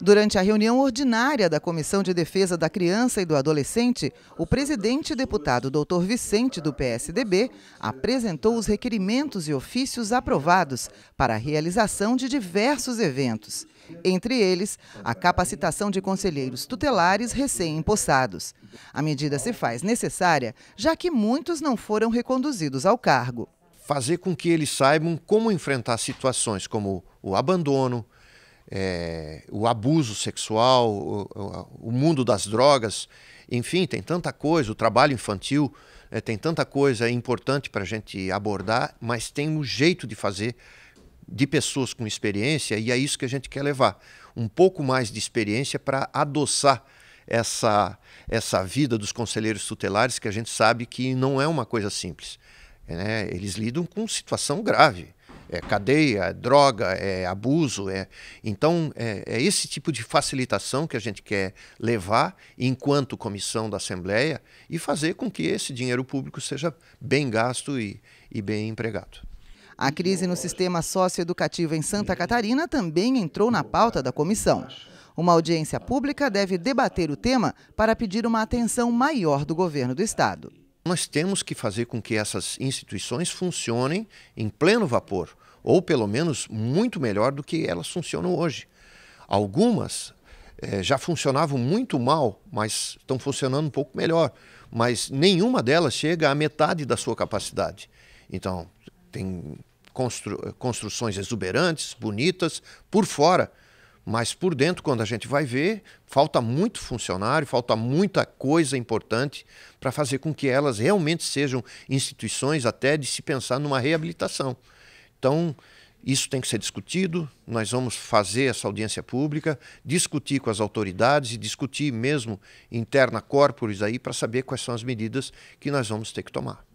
Durante a reunião ordinária da Comissão de Defesa da Criança e do Adolescente, o presidente deputado Dr. Vicente do PSDB apresentou os requerimentos e ofícios aprovados para a realização de diversos eventos, entre eles a capacitação de conselheiros tutelares recém-empossados. A medida se faz necessária, já que muitos não foram reconduzidos ao cargo. Fazer com que eles saibam como enfrentar situações como o abandono, é, o abuso sexual, o, o, mundo das drogas, enfim, tem tanta coisa, o trabalho infantil, é, tem tanta coisa importante para a gente abordar, mas tem um jeito de fazer de pessoas com experiência e é isso que a gente quer levar. Um pouco mais de experiência para adoçar essa, essa vida dos conselheiros tutelares, que a gente sabe que não é uma coisa simples. Né? Eles lidam com situação grave é cadeia, é droga, é abuso. É... Então, é, é, esse tipo de facilitação que a gente quer levar enquanto comissão da Assembleia e fazer com que esse dinheiro público seja bem gasto e, e bem empregado. A crise no sistema socioeducativo em Santa Catarina também entrou na pauta da comissão. Uma audiência pública deve debater o tema para pedir uma atenção maior do governo do estado nós temos que fazer com que essas instituições funcionem em pleno vapor, ou pelo menos muito melhor do que elas funcionam hoje. Algumas eh, já funcionavam muito mal, mas estão funcionando um pouco melhor, mas nenhuma delas chega à metade da sua capacidade. Então, tem constru construções exuberantes, bonitas, por fora mas por dentro, quando a gente vai ver, falta muito funcionário, falta muita coisa importante para fazer com que elas realmente sejam instituições até de se pensar numa reabilitação. Então, isso tem que ser discutido. Nós vamos fazer essa audiência pública, discutir com as autoridades e discutir mesmo interna corpus aí para saber quais são as medidas que nós vamos ter que tomar.